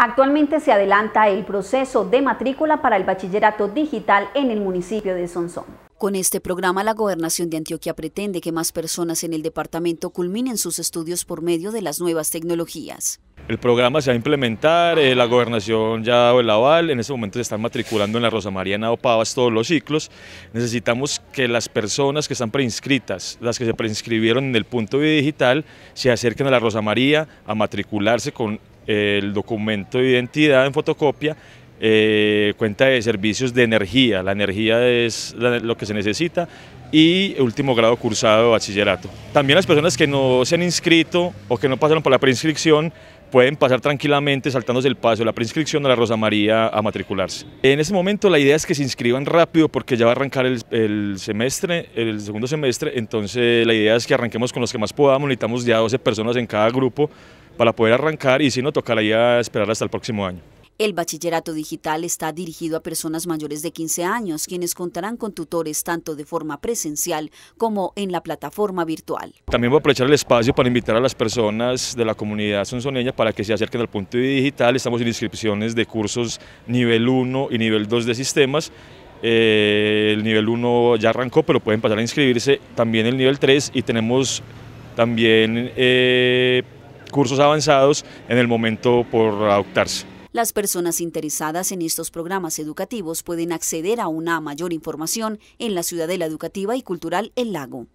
Actualmente se adelanta el proceso de matrícula para el bachillerato digital en el municipio de Sonsón. Con este programa, la Gobernación de Antioquia pretende que más personas en el departamento culminen sus estudios por medio de las nuevas tecnologías. El programa se va a implementar, eh, la gobernación ya ha dado el aval, en este momento se están matriculando en la Rosa María en Pavas todos los ciclos. Necesitamos que las personas que están preinscritas, las que se preinscribieron en el punto digital, se acerquen a la Rosa María a matricularse con el documento de identidad en fotocopia, eh, cuenta de servicios de energía, la energía es lo que se necesita y último grado cursado de bachillerato. También las personas que no se han inscrito o que no pasaron por la preinscripción pueden pasar tranquilamente saltándose el paso de la preinscripción a la Rosa María a matricularse. En ese momento la idea es que se inscriban rápido porque ya va a arrancar el, el, semestre, el segundo semestre, entonces la idea es que arranquemos con los que más podamos, necesitamos ya 12 personas en cada grupo para poder arrancar y si no tocaría esperar hasta el próximo año. El bachillerato digital está dirigido a personas mayores de 15 años, quienes contarán con tutores tanto de forma presencial como en la plataforma virtual. También voy a aprovechar el espacio para invitar a las personas de la comunidad sonsoneña para que se acerquen al punto digital. Estamos en inscripciones de cursos nivel 1 y nivel 2 de sistemas. Eh, el nivel 1 ya arrancó, pero pueden pasar a inscribirse. También el nivel 3 y tenemos también... Eh, cursos avanzados en el momento por adoptarse. Las personas interesadas en estos programas educativos pueden acceder a una mayor información en la Ciudadela Educativa y Cultural El Lago.